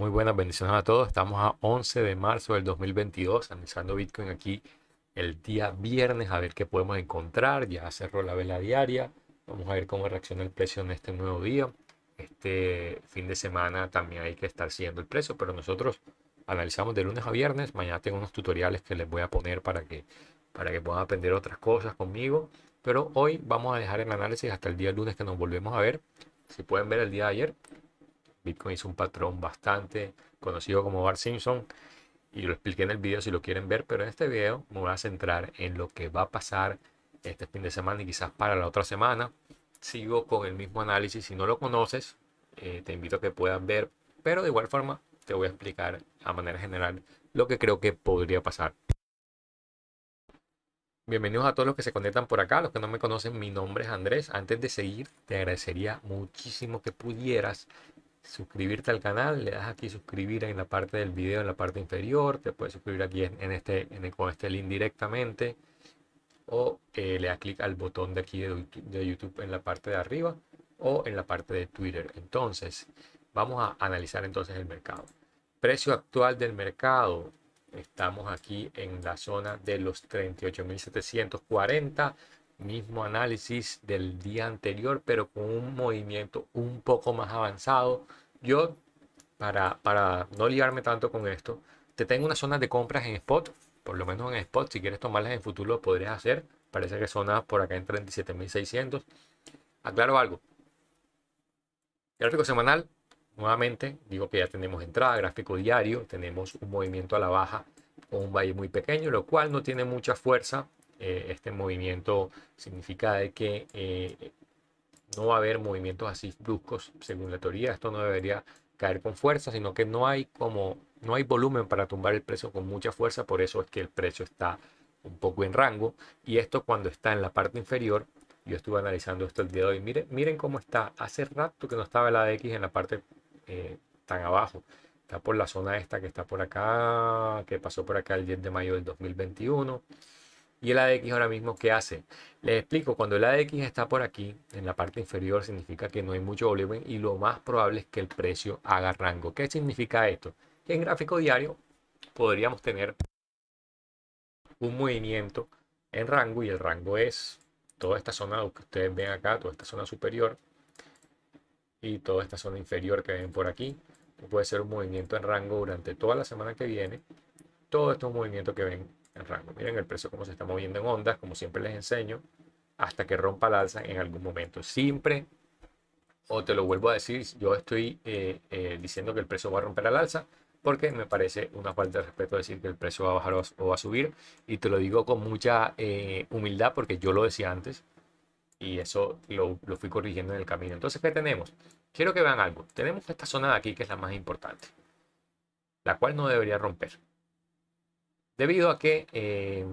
Muy buenas bendiciones a todos. Estamos a 11 de marzo del 2022, analizando Bitcoin aquí el día viernes, a ver qué podemos encontrar. Ya cerró la vela diaria. Vamos a ver cómo reacciona el precio en este nuevo día. Este fin de semana también hay que estar siguiendo el precio, pero nosotros analizamos de lunes a viernes. Mañana tengo unos tutoriales que les voy a poner para que, para que puedan aprender otras cosas conmigo. Pero hoy vamos a dejar el análisis hasta el día lunes que nos volvemos a ver. Si pueden ver el día de ayer, Bitcoin es un patrón bastante conocido como Bar Simpson y lo expliqué en el video si lo quieren ver, pero en este video me voy a centrar en lo que va a pasar este fin de semana y quizás para la otra semana. Sigo con el mismo análisis, si no lo conoces, eh, te invito a que puedas ver, pero de igual forma te voy a explicar a manera general lo que creo que podría pasar. Bienvenidos a todos los que se conectan por acá, los que no me conocen, mi nombre es Andrés. Antes de seguir, te agradecería muchísimo que pudieras suscribirte al canal, le das aquí suscribir en la parte del video, en la parte inferior, te puedes suscribir aquí en, este, en con este link directamente o eh, le das clic al botón de aquí de, de, YouTube en la parte de arriba o en la parte de Twitter. Entonces, vamos a analizar entonces el mercado. Precio actual del mercado. Estamos aquí en la zona de los 38.740 mismo análisis del día anterior, pero con un movimiento un poco más avanzado. Yo, para, para no liarme tanto con esto, te tengo unas zonas de compras en spot, por lo menos en spot, si quieres tomarlas en futuro lo podrías hacer. Parece que zonas por acá en 37.600. Aclaro algo. Gráfico semanal, nuevamente, digo que ya tenemos entrada, gráfico diario, tenemos un movimiento a la baja con un valle muy pequeño, lo cual no tiene mucha fuerza eh, este movimiento significa de que eh, no va a haber movimientos así bruscos, según la teoría, esto no debería caer con fuerza, sino que no hay como no hay volumen para tumbar el precio con mucha fuerza, por eso es que el precio está un poco en rango y esto cuando está en la parte inferior yo estuve analizando esto el día de hoy. Miren, miren cómo está. Hace rato que no estaba la X en la parte eh, tan abajo. Está por la zona esta que está por acá, que pasó por acá el 10 de mayo del 2021. ¿Y el ADX ahora mismo qué hace? Les explico, cuando el ADX está por aquí, en la parte inferior, significa que no hay mucho volumen y lo más probable es que el precio haga rango. ¿Qué significa esto? Que en gráfico diario podríamos tener un movimiento en rango y el rango es toda esta zona que ustedes ven acá, toda esta zona superior y toda esta zona inferior que ven por aquí. Puede ser un movimiento en rango durante toda la semana que viene. Todos estos movimiento que ven rango. Miren el precio como se está moviendo en ondas, como siempre les enseño, hasta que rompa la alza en algún momento. Siempre, o te lo vuelvo a decir, yo estoy eh, eh, diciendo que el precio va a romper al alza, porque me parece una falta de respeto decir que el precio va a bajar o va a subir. Y te lo digo con mucha eh, humildad porque yo lo decía antes y eso lo, fui corrigiendo en el camino. Entonces, ¿qué tenemos? Quiero que vean algo. Tenemos esta zona de aquí que es la más importante, la cual no debería romper debido a que eh,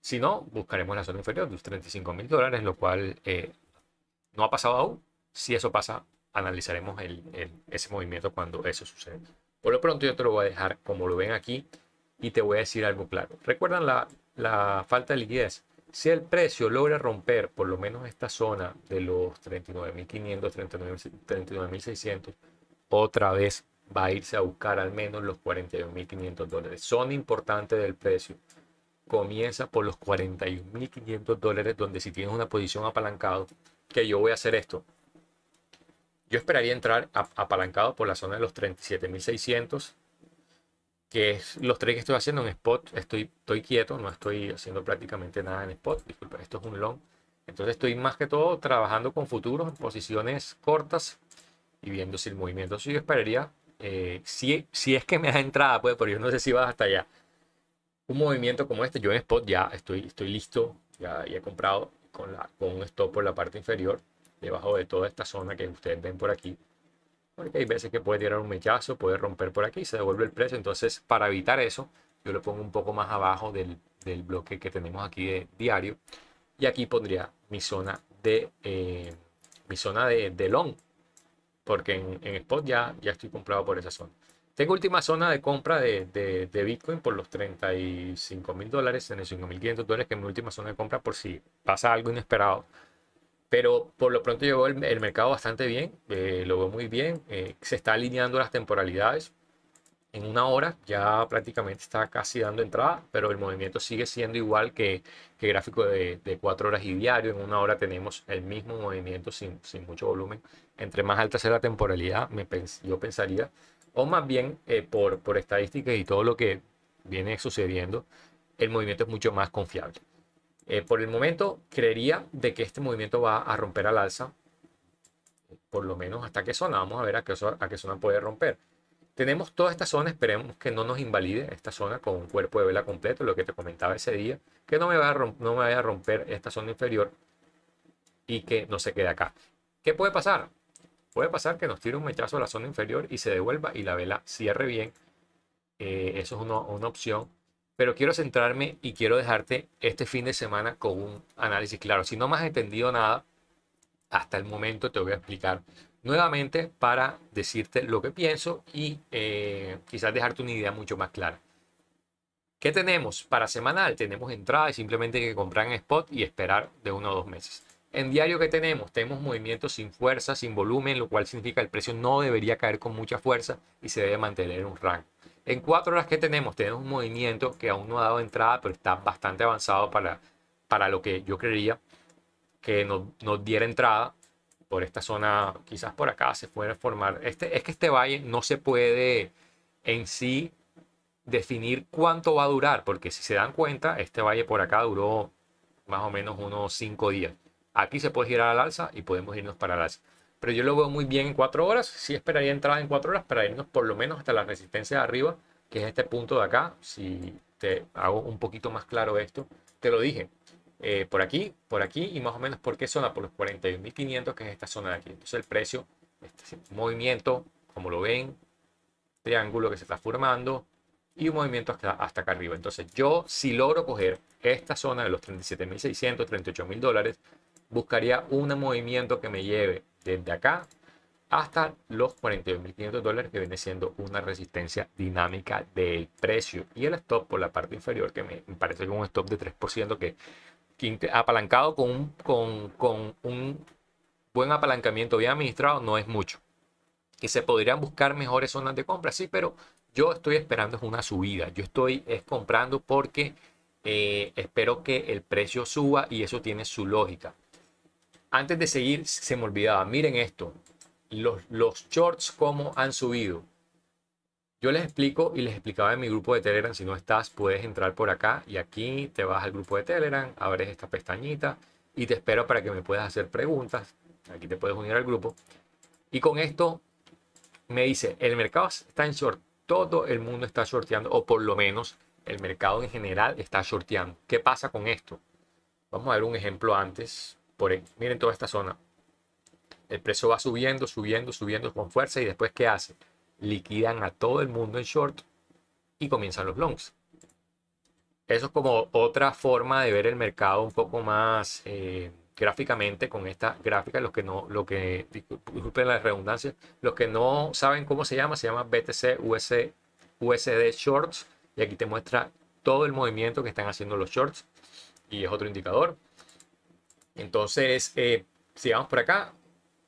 si no, buscaremos la zona inferior de los 35 mil dólares, lo cual eh, no ha pasado aún. Si eso pasa, analizaremos ese movimiento cuando eso sucede. Por lo pronto yo te lo voy a dejar como lo ven aquí y te voy a decir algo claro. ¿Recuerdan la, la falta de liquidez? Si el precio logra romper por lo menos esta zona de los 39.500, 39.600, otra vez va a irse a buscar al menos los 41.500 dólares. Son importantes del precio. Comienza por los 41.500 dólares, donde si tienes una posición apalancado, que yo voy a hacer esto. Yo esperaría entrar apalancado por la zona de los 37.600, que es los tres que estoy haciendo en spot. Estoy, estoy quieto, no estoy haciendo prácticamente nada en spot. Disculpa, esto es un long. Entonces estoy más que todo trabajando con futuros en posiciones cortas y viendo si el movimiento. Si yo esperaría eh, si, es que me da entrada, pues, por yo no sé si vas hasta allá. Un movimiento como este, yo en spot ya estoy, listo, ya, he comprado con, la, un stop por la parte inferior, debajo de toda esta zona que ustedes ven por aquí. Porque hay veces que puede tirar un mechazo, puede romper por aquí, y se devuelve el precio. Entonces, para evitar eso, yo lo pongo un poco más abajo del, bloque que tenemos aquí de diario. Y aquí pondría mi zona de, eh, mi zona de, de long, porque en, spot ya, ya estoy comprado por esa zona. Tengo última zona de compra de, de, Bitcoin por los 35 mil dólares, en mil 5500 dólares, que es mi última zona de compra por si pasa algo inesperado. Pero por lo pronto llegó el, mercado bastante bien, eh, lo veo muy bien, eh, se está alineando las temporalidades en una hora ya prácticamente está casi dando entrada, pero el movimiento sigue siendo igual que, gráfico de, cuatro horas y diario. En una hora tenemos el mismo movimiento sin, mucho volumen. Entre más alta sea la temporalidad, me yo pensaría, o más bien eh, por, por estadísticas y todo lo que viene sucediendo, el movimiento es mucho más confiable. Eh, por el momento, creería de que este movimiento va a romper al alza, por lo menos hasta que zona. Vamos a ver a qué, a qué zona puede romper tenemos toda esta zona, esperemos que no nos invalide esta zona con un cuerpo de vela completo, lo que te comentaba ese día, que no me vaya a, romper esta zona inferior y que no se quede acá. ¿Qué puede pasar? Puede pasar que nos tire un mechazo a la zona inferior y se devuelva y la vela cierre bien. Eh, eso es una opción. Pero quiero centrarme y quiero dejarte este fin de semana con un análisis claro. Si no me has entendido nada, hasta el momento te voy a explicar nuevamente para decirte lo que pienso y eh, quizás dejarte una idea mucho más clara. ¿Qué tenemos para semanal? Tenemos entrada y simplemente hay que comprar en spot y esperar de uno o dos meses. En diario que tenemos, tenemos movimiento sin fuerza, sin volumen, lo cual significa que el precio no debería caer con mucha fuerza y se debe mantener un rango. En cuatro horas que tenemos, tenemos un movimiento que aún no ha dado entrada, pero está bastante avanzado para, para lo que yo creería que nos, nos diera entrada por esta zona, quizás por acá se puede formar. Este, es que este valle no se puede en sí definir cuánto va a durar, porque si se dan cuenta, este valle por acá duró más o menos unos 5 días. Aquí se puede girar al alza y podemos irnos para el alza. Pero yo lo veo muy bien en 4 horas. Sí esperaría entrar en 4 horas para irnos por lo menos hasta la resistencia de arriba, que es este punto de acá. Si te hago un poquito más claro esto, te lo dije. Eh, por aquí, por aquí y más o menos por qué zona, por los 41.500 que es esta zona de aquí. Entonces el precio, este movimiento, como lo ven, triángulo que se está formando y un movimiento hasta, acá arriba. Entonces yo si logro coger esta zona de los 37.600, 38.000 dólares, buscaría un movimiento que me lleve desde acá hasta los $42,500 dólares que viene siendo una resistencia dinámica del precio y el stop por la parte inferior que me parece que un stop de 3% que apalancado con un, con, un buen apalancamiento bien administrado no es mucho. Que se podrían buscar mejores zonas de compra, sí, pero yo estoy esperando una subida. Yo estoy es comprando porque eh, espero que el precio suba y eso tiene su lógica. Antes de seguir, se me olvidaba, miren esto, los, los shorts cómo han subido. Yo les explico y les explicaba en mi grupo de Telegram, si no estás, puedes entrar por acá y aquí te vas al grupo de Telegram, abres esta pestañita y te espero para que me puedas hacer preguntas. Aquí te puedes unir al grupo. Y con esto me dice, el mercado está en short, todo el mundo está sorteando o por lo menos el mercado en general está sorteando ¿Qué pasa con esto? Vamos a ver un ejemplo antes. Por, e, miren toda esta zona. El precio va subiendo, subiendo, subiendo con fuerza y después ¿qué hace? liquidan a todo el mundo en short y comienzan los longs. Eso es como otra forma de ver el mercado un poco más eh, gráficamente con esta gráfica. Los que no, lo que, disculpen la redundancia, los que no saben cómo se llama, se llama BTC US, USD Shorts. Y aquí te muestra todo el movimiento que están haciendo los shorts. Y es otro indicador. Entonces, eh, si vamos por acá,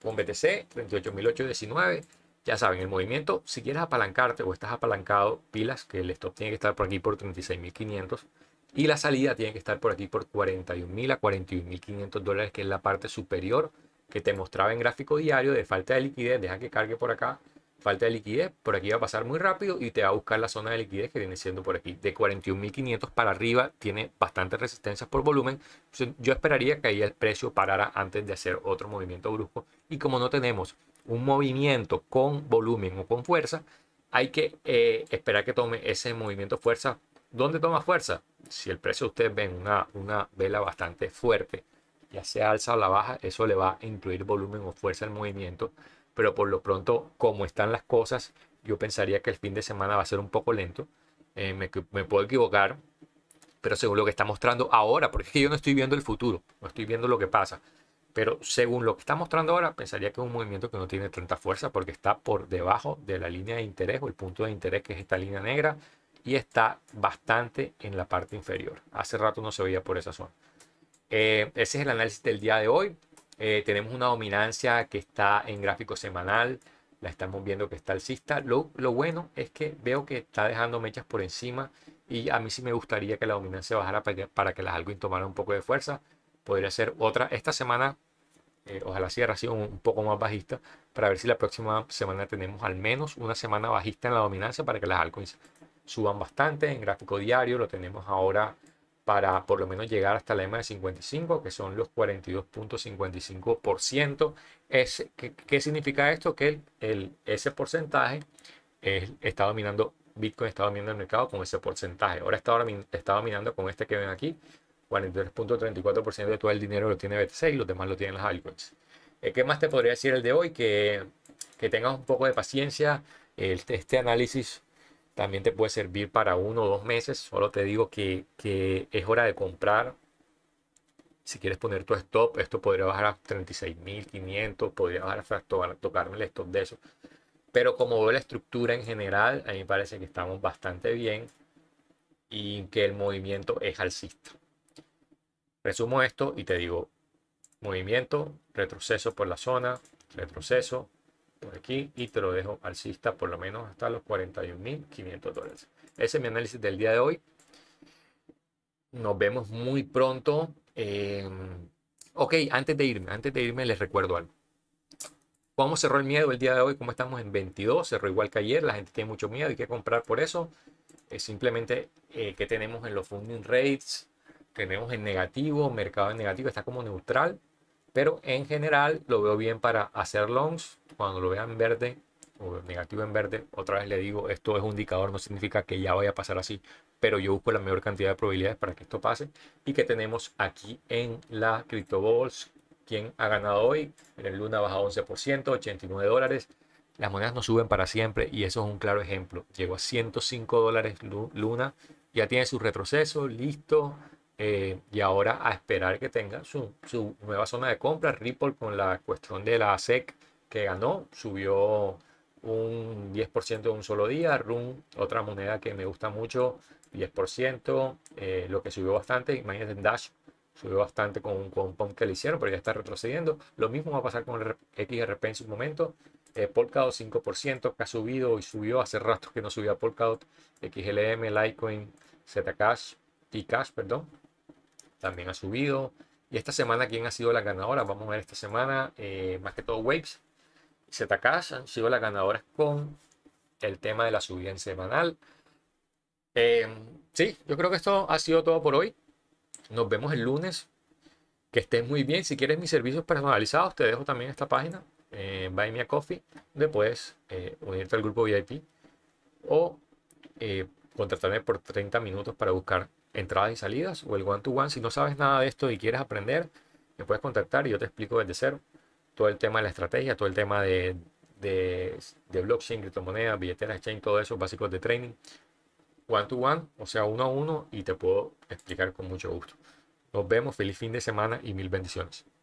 con BTC, 38.819 ya saben, el movimiento, si quieres apalancarte o estás apalancado, pilas, que el stop tiene que estar por aquí por 36.500 y la salida tiene que estar por aquí por 41.000 a 41.500 dólares, que es la parte superior que te mostraba en gráfico diario de falta de liquidez. Deja que cargue por acá, falta de liquidez, por aquí va a pasar muy rápido y te va a buscar la zona de liquidez que viene siendo por aquí. De 41.500 para arriba tiene bastantes resistencias por volumen. Yo esperaría que ahí el precio parara antes de hacer otro movimiento brusco. Y como no tenemos un movimiento con volumen o con fuerza, hay que eh, esperar que tome ese movimiento fuerza. ¿Dónde toma fuerza? Si el precio ustedes ven una, vela bastante fuerte, ya sea alza o la baja, eso le va a incluir volumen o fuerza al movimiento. Pero por lo pronto, como están las cosas, yo pensaría que el fin de semana va a ser un poco lento. Eh, me, puedo equivocar, pero según lo que está mostrando ahora, porque yo no estoy viendo el futuro, no estoy viendo lo que pasa. Pero según lo que está mostrando ahora, pensaría que es un movimiento que no tiene tanta fuerza porque está por debajo de la línea de interés o el punto de interés que es esta línea negra y está bastante en la parte inferior. Hace rato no se veía por esa zona. Eh, ese es el análisis del día de hoy. Eh, tenemos una dominancia que está en gráfico semanal. La estamos viendo que está alcista. Lo, lo bueno es que veo que está dejando mechas por encima y a mí sí me gustaría que la dominancia bajara para que, para que las algo tomara un poco de fuerza. Podría ser otra. Esta semana eh, ojalá sea sido un poco más bajista, para ver si la próxima semana tenemos al menos una semana bajista en la dominancia para que las altcoins suban bastante. En gráfico diario lo tenemos ahora para por lo menos llegar hasta la EMA de 55, que son los 42.55%. Es, ¿qué, ¿qué, significa esto? Que el, el, ese porcentaje está dominando, Bitcoin está dominando el mercado con ese porcentaje. Ahora está, está dominando con este que ven aquí, 43.34% de todo el dinero lo tiene BTC y los demás lo tienen las altcoins. Eh, ¿Qué más te podría decir el de hoy? Que, tengas un poco de paciencia. este análisis también te puede servir para uno o dos meses. Solo te digo que, es hora de comprar. Si quieres poner tu stop, esto podría bajar a 36.500, podría bajar a tocarme el stop de eso. Pero como veo la estructura en general, a mí me parece que estamos bastante bien y que el movimiento es alcista. Resumo esto y te digo movimiento, retroceso por la zona, retroceso por aquí y te lo dejo alcista por lo menos hasta los 41.500 dólares. Ese es mi análisis del día de hoy. Nos vemos muy pronto. Em, ok, antes de irme, antes de irme les recuerdo algo. ¿Cómo cerró el miedo el día de hoy? ¿Cómo estamos en 22? Cerró igual que ayer. La gente tiene mucho miedo. y que comprar por eso. Es simplemente eh, que tenemos en los funding rates tenemos en negativo, mercado en negativo, está como neutral, pero en general lo veo bien para hacer longs. Cuando lo vean verde o negativo en verde, otra vez le digo, esto es un indicador, no significa que ya vaya a pasar así, pero yo busco la mayor cantidad de probabilidades para que esto pase y que tenemos aquí en la CryptoBalls, quien ha ganado hoy, en el Luna baja 11%, 89 dólares, las monedas no suben para siempre y eso es un claro ejemplo. Llegó a 105 dólares Luna, ya tiene su retroceso, listo, eh, y ahora a esperar que tenga su, nueva zona de compra. Ripple con la cuestión de la SEC que ganó, subió un 10% en un solo día. RUN, otra moneda que me gusta mucho, 10%, eh, lo que subió bastante. en Dash, subió bastante con un, pump que le hicieron, pero ya está retrocediendo. Lo mismo va a pasar con el XRP en su momento. Eh, Polkadot 5% que ha subido y subió hace rato que no subía Polkadot, XLM, Litecoin, Zcash, Cash, perdón, también ha subido. Y esta semana, ¿quién ha sido la ganadora? Vamos a ver esta semana, eh, más que todo Waves, ZKs han sido las ganadoras con el tema de la subida en semanal. Eh, sí, yo creo que esto ha sido todo por hoy. Nos vemos el lunes. Que estés muy bien. Si quieres mis servicios personalizados, te dejo también esta página, eh, Buy Me Coffee, después eh, unirte al grupo VIP o contratarme por 30 minutos para buscar entradas y salidas o el one-to-one. Si no sabes nada de esto y quieres aprender, me puedes contactar y yo te explico desde cero todo el tema de la estrategia, todo el tema de, de, blockchain, criptomonedas, billeteras, exchange, todo eso, básicos de training. one to one, o sea, uno a uno, y te puedo explicar con mucho gusto. Nos vemos, feliz fin de semana y mil bendiciones.